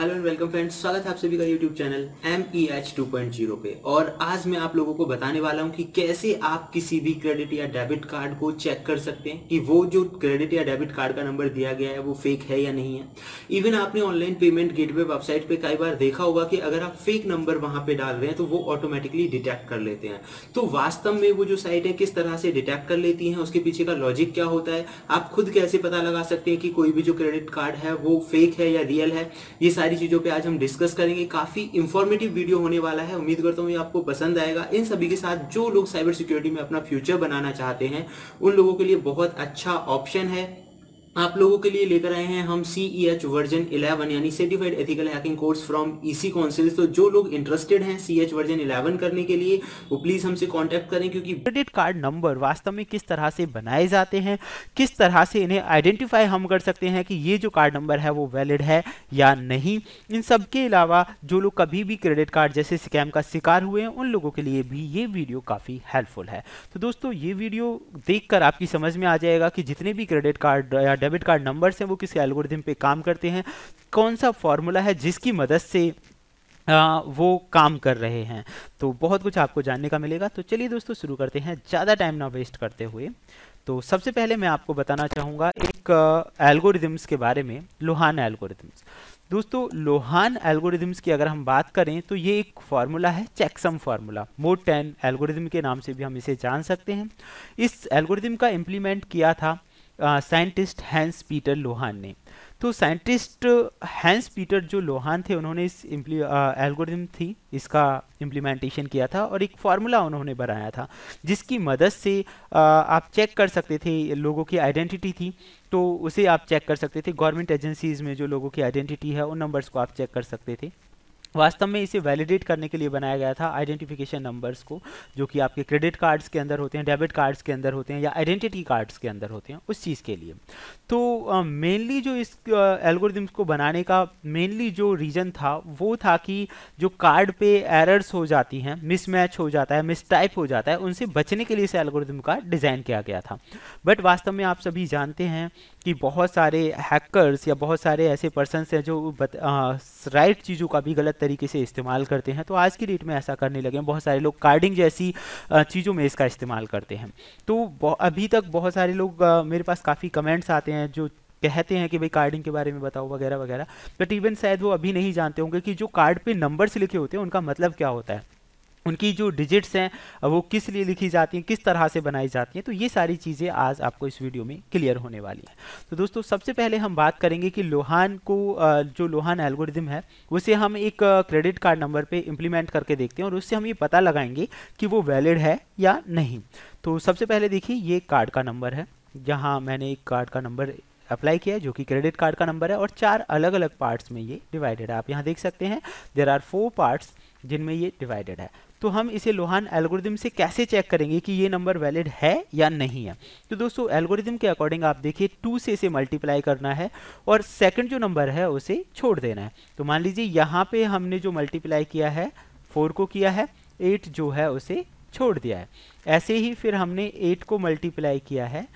Hello and welcome friends स्वागत है आप सभी का YouTube channel M E H two point zero पे और आज मैं आप लोगों को बताने वाला हूँ कि कैसे आप किसी भी क्रेडिट या डेबिट कार्ड को चेक कर सकते हैं कि वो जो क्रेडिट या डेबिट कार्ड का नंबर दिया गया है वो फेक है या नहीं है इवन आपने ऑनलाइन पेमेंट गेटवे वेबसाइट पे कई बार देखा होगा कि अगर आप फेक नंबर वहां पर डाल रहे हैं तो वो ऑटोमेटिकली डिटेक्ट कर लेते हैं तो वास्तव में वो जो साइट है किस तरह से डिटेक्ट कर लेती है उसके पीछे का लॉजिक क्या होता है आप खुद कैसे पता लगा सकते हैं कि कोई भी जो क्रेडिट कार्ड है वो फेक है या रियल है ये सारी सारी चीज़ों पे आज हम डिस्कस करेंगे काफ़ी इंफॉर्मेटिव वीडियो होने वाला है उम्मीद करता हूँ ये आपको पसंद आएगा इन सभी के साथ जो लोग साइबर सिक्योरिटी में अपना फ्यूचर बनाना चाहते हैं उन लोगों के लिए बहुत अच्छा ऑप्शन है आप लोगों के लिए लेकर आए हैं हम सी ई एच वर्जन 11 यानी certified ethical hacking course from EC council तो जो लोग इंटरेस्टेड हैं सी एच वर्जन 11 करने के लिए वो प्लीज़ हमसे कांटेक्ट करें क्योंकि क्रेडिट कार्ड नंबर वास्तव में किस तरह से बनाए जाते हैं किस तरह से इन्हें आइडेंटिफाई हम कर सकते हैं कि ये जो कार्ड नंबर है वो वैलिड है या नहीं इन सब के अलावा जो लोग कभी भी क्रेडिट कार्ड जैसे स्कैम का शिकार हुए हैं उन लोगों के लिए भी ये वीडियो काफ़ी हेल्पफुल है तो दोस्तों ये वीडियो देख आपकी समझ में आ जाएगा कि जितने भी क्रेडिट कार्ड या डेबिट कार्ड नंबर्स हैं वो किसी एल्गोरिथम पे काम करते हैं कौन सा फॉर्मूला है जिसकी मदद से आ, वो काम कर रहे हैं तो बहुत कुछ आपको जानने का मिलेगा तो चलिए दोस्तों शुरू करते हैं ज़्यादा टाइम ना वेस्ट करते हुए तो सबसे पहले मैं आपको बताना चाहूँगा एक एल्गोरिदम्स के बारे में लोहान एल्गोरिदम्स दोस्तों लोहान एल्गोरिदम्स की अगर हम बात करें तो ये एक फार्मूला है checksum formula mod ten algorithm के नाम से भी हम इसे जान सकते हैं इस एल्गोरिदम का इम्प्लीमेंट किया था साइंटिस्ट हैंस पीटर लोहान ने तो साइंटिस्ट हैंस पीटर जो लोहान थे उन्होंने इस एल्गोरिथम थी इसका इम्प्लीमेंटेशन किया था और एक फार्मूला उन्होंने बनाया था जिसकी मदद से आ, आप चेक कर सकते थे लोगों की आइडेंटिटी थी तो उसे आप चेक कर सकते थे गवर्नमेंट एजेंसीज़ में जो लोगों की आइडेंटिटी है उन नंबर्स को आप चेक कर सकते थे वास्तव में इसे वैलिडेट करने के लिए बनाया गया था आइडेंटिफिकेशन नंबर्स को जो कि आपके क्रेडिट कार्ड्स के अंदर होते हैं डेबिट कार्ड्स के अंदर होते हैं या आइडेंटिटी कार्ड्स के अंदर होते हैं उस चीज़ के लिए तो मेनली uh, जो इस एल्गोरिदम्स uh, को बनाने का मेनली जो रीज़न था वो था कि जो कार्ड पे एरर्स हो जाती हैं मिसमैच हो जाता है मिसटाइप हो जाता है उनसे बचने के लिए इस एल्गोरिदम का डिज़ाइन किया गया था बट वास्तव में आप सभी जानते हैं कि बहुत सारे हैकर्स या बहुत सारे ऐसे पर्सनस हैं जो राइट right चीज़ों का भी गलत तरीके से इस्तेमाल करते हैं तो आज की डेट में ऐसा करने लगे हैं बहुत सारे लोग कार्डिंग जैसी चीज़ों में इसका इस्तेमाल करते हैं तो अभी तक बहुत सारे लोग मेरे पास काफ़ी कमेंट्स आते हैं जो कहते हैं कि भाई कार्डिंग के बारे में बताओ वगैरह वगैरह बट इवन शायद वो अभी नहीं जानते होंगे कि जो कार्ड पे नंबर्स लिखे होते हैं उनका मतलब क्या होता है उनकी जो डिजिट्स हैं वो किस लिए लिखी जाती हैं किस तरह से बनाई जाती हैं तो ये सारी चीज़ें आज आपको इस वीडियो में क्लियर होने वाली हैं तो दोस्तों सबसे पहले हम बात करेंगे कि लोहान को जो लोहान एल्गोरिथम है उसे हम एक क्रेडिट कार्ड नंबर पे इम्प्लीमेंट करके देखते हैं और उससे हम ये पता लगाएंगे कि वो वैलिड है या नहीं तो सबसे पहले देखिए ये कार्ड का नंबर है जहाँ मैंने एक कार्ड का नंबर अप्लाई किया है जो कि क्रेडिट कार्ड का नंबर है और चार अलग अलग पार्ट्स में ये डिवाइडेड है आप यहाँ देख सकते हैं देर आर फोर पार्ट्स जिनमें ये डिवाइडेड है तो हम इसे लोहान एल्गोरिदम से कैसे चेक करेंगे कि ये नंबर वैलिड है या नहीं है तो दोस्तों एल्गोरिदम के अकॉर्डिंग आप देखिए टू से इसे मल्टीप्लाई करना है और सेकेंड जो नंबर है उसे छोड़ देना है तो मान लीजिए यहाँ पर हमने जो मल्टीप्लाई किया है फोर को किया है एट जो है उसे छोड़ दिया है ऐसे ही फिर हमने एट को मल्टीप्लाई किया है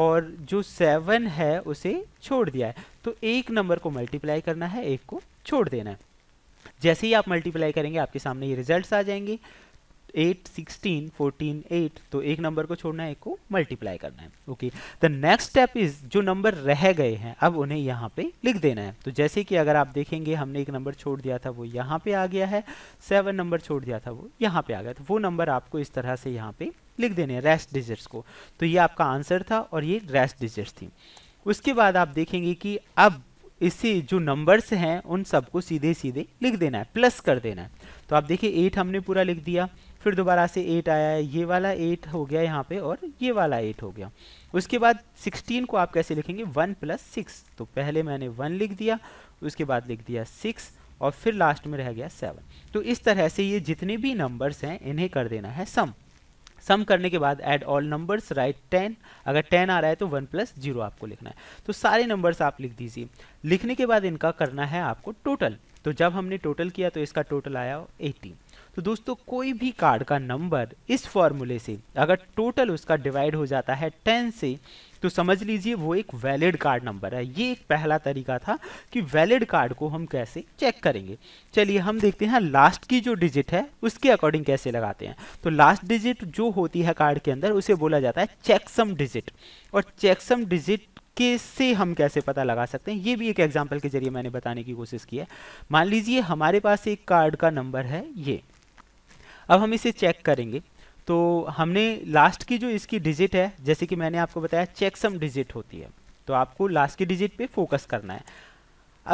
और जो सेवन है उसे छोड़ दिया है तो एक नंबर को मल्टीप्लाई करना है एक को छोड़ देना है जैसे ही आप मल्टीप्लाई करेंगे आपके सामने ये रिजल्ट आ जाएंगे एट सिक्सटीन फोर्टीन एट तो एक नंबर को छोड़ना है एक को मल्टीप्लाई करना है okay the next step is जो नंबर रह गए हैं अब उन्हें यहाँ पे लिख देना है तो जैसे कि अगर आप देखेंगे हमने एक नंबर छोड़ दिया था वो यहाँ पे आ गया है सेवन नंबर छोड़ दिया था वो यहाँ पे आ गया तो वो नंबर आपको इस तरह से यहाँ पे लिख देने हैं रेस्ट डिजिट्स को तो ये आपका आंसर था और ये रेस्ट डिजिट्स थी उसके बाद आप देखेंगे कि अब इसी जो नंबर्स हैं उन सबको सीधे सीधे लिख देना है प्लस कर देना है तो आप देखिए एट हमने पूरा लिख दिया फिर दोबारा से एट आया है ये वाला एट हो गया यहाँ पे और ये वाला एट हो गया उसके बाद सिक्सटीन को आप कैसे लिखेंगे वन प्लस सिक्स तो पहले मैंने वन लिख दिया उसके बाद लिख दिया सिक्स और फिर लास्ट में रह गया सेवन तो इस तरह से ये जितने भी नंबर्स हैं इन्हें कर देना है सम सम करने के बाद add all numbers right ten अगर टेन आ रहा है तो वन प्लस जीरो आपको लिखना है तो सारे नंबर्स आप लिख दीजिए लिखने के बाद इनका करना है आपको टोटल तो जब हमने टोटल किया तो इसका टोटल आया एटीन तो दोस्तों कोई भी कार्ड का नंबर इस फॉर्मूले से अगर टोटल उसका डिवाइड हो जाता है टेन से तो समझ लीजिए वो एक वैलिड कार्ड नंबर है ये एक पहला तरीका था कि वैलिड कार्ड को हम कैसे चेक करेंगे चलिए हम देखते हैं लास्ट की जो डिजिट है उसके अकॉर्डिंग कैसे लगाते हैं तो लास्ट डिजिट जो होती है कार्ड के अंदर उसे बोला जाता है चेकसम डिजिट और चेकसम डिजिट के से हम कैसे पता लगा सकते हैं ये भी एक एग्जाम्पल के जरिए मैंने बताने की कोशिश की है मान लीजिए हमारे पास एक कार्ड का नंबर है ये अब हम इसे चेक करेंगे तो हमने लास्ट की जो इसकी डिजिट है जैसे कि मैंने आपको बताया चेकसम डिजिट होती है तो आपको लास्ट की डिजिट पे फोकस करना है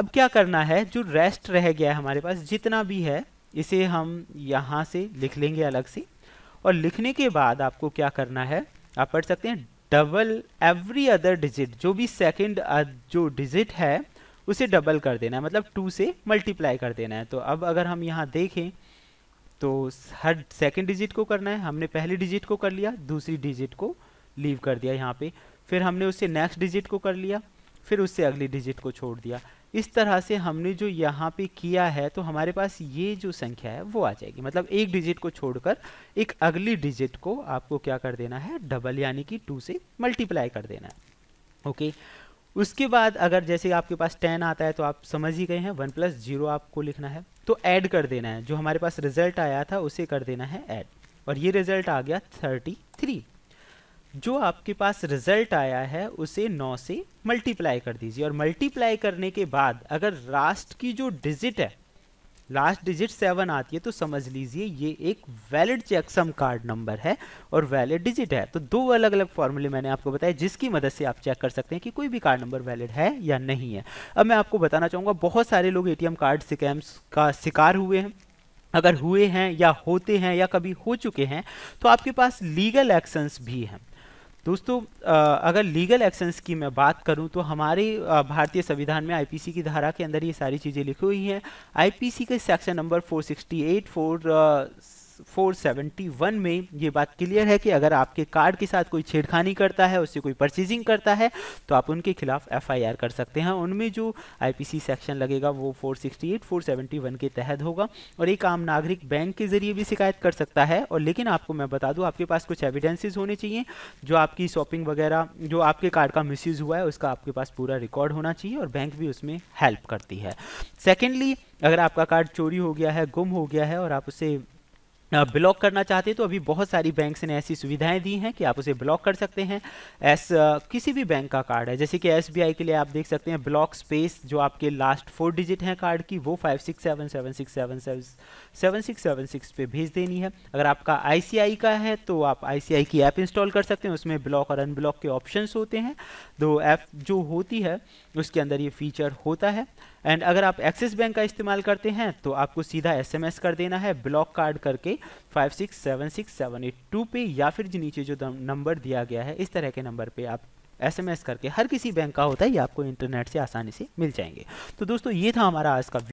अब क्या करना है जो रेस्ट रह गया है हमारे पास जितना भी है इसे हम यहाँ से लिख लेंगे अलग से और लिखने के बाद आपको क्या करना है आप पढ़ सकते हैं डबल एवरी अदर डिजिट जो भी सेकेंड uh, जो डिजिट है उसे डबल कर देना है मतलब टू से मल्टीप्लाई कर देना है तो अब अगर हम यहाँ देखें तो हर सेकेंड डिजिट को करना है हमने पहली डिजिट को कर लिया दूसरी डिजिट को लीव कर दिया यहाँ पे फिर हमने उससे नेक्स्ट डिजिट को कर लिया फिर उससे अगली डिजिट को छोड़ दिया इस तरह से हमने जो यहाँ पे किया है तो हमारे पास ये जो संख्या है वो आ जाएगी मतलब एक डिजिट को छोड़कर एक अगली डिजिट को आपको क्या कर देना है डबल यानी कि टू से मल्टीप्लाई कर देना है ओके okay? उसके बाद अगर जैसे आपके पास टेन आता है तो आप समझ ही गए हैं वन प्लस जीरो आपको लिखना है तो ऐड कर देना है जो हमारे पास रिजल्ट आया था उसे कर देना है ऐड और ये रिजल्ट आ गया थर्टी थ्री जो आपके पास रिजल्ट आया है उसे नौ से मल्टीप्लाई कर दीजिए और मल्टीप्लाई करने के बाद अगर लास्ट की जो डिजिट है लास्ट डिजिट सेवन आती है तो समझ लीजिए ये एक वैलिड चेकसम कार्ड नंबर है और वैलिड डिजिट है तो दो अलग अलग फॉर्मूले मैंने आपको बताया जिसकी मदद से आप चेक कर सकते हैं कि कोई भी कार्ड नंबर वैलिड है या नहीं है अब मैं आपको बताना चाहूँगा बहुत सारे लोग ए कार्ड स्कैम्स का शिकार हुए हैं अगर हुए हैं या होते हैं या कभी हो चुके हैं तो आपके पास लीगल एक्शंस भी हैं दोस्तों अगर लीगल एक्शंस की मैं बात करूं तो हमारे भारतीय संविधान में आईपीसी की धारा के अंदर ये सारी चीज़ें लिखी हुई हैं आईपीसी के सेक्शन नंबर 468 फोर 471 में ये बात क्लियर है कि अगर आपके कार्ड के साथ कोई छेड़खानी करता है उससे कोई परचेजिंग करता है तो आप उनके खिलाफ एफआईआर कर सकते हैं उनमें जो आईपीसी सेक्शन लगेगा वो 468 471 के तहत होगा और एक आम नागरिक बैंक के जरिए भी शिकायत कर सकता है और लेकिन आपको मैं बता दूँ आपके पास कुछ एविडेंसेज होने चाहिए जो आपकी शॉपिंग वगैरह जो आपके कार्ड का मिस हुआ है उसका आपके पास पूरा रिकॉर्ड होना चाहिए और बैंक भी उसमें हेल्प करती है सेकेंडली अगर आपका कार्ड चोरी हो गया है गुम हो गया है और आप उसे ब्लॉक करना चाहते हैं तो अभी बहुत सारी बैंक्स ने ऐसी सुविधाएं दी हैं कि आप उसे ब्लॉक कर सकते हैं एस किसी भी बैंक का कार्ड है जैसे कि एस के लिए आप देख सकते हैं ब्लॉक स्पेस जो आपके लास्ट फोर डिजिट हैं कार्ड की वो five six seven seven six seven seven six seven six पे भेज देनी है अगर आपका आई का है तो आप आई की ऐप इंस्टॉल कर सकते हैं उसमें ब्लॉक और अनब्लॉक के ऑप्शन होते हैं तो ऐप जो होती है उसके अंदर ये फीचर होता है एंड अगर आप एक्सिस बैंक का इस्तेमाल करते हैं तो आपको सीधा एस कर देना है ब्लॉक कार्ड करके five six seven six seven eight two पे या फिर नीचे जो नंबर दिया गया है इस तरह के नंबर पे आप एसएमएस करके हर किसी बैंक का होता है ये आपको इंटरनेट से आसानी से मिल जाएंगे तो दोस्तों ये था हमारा आज का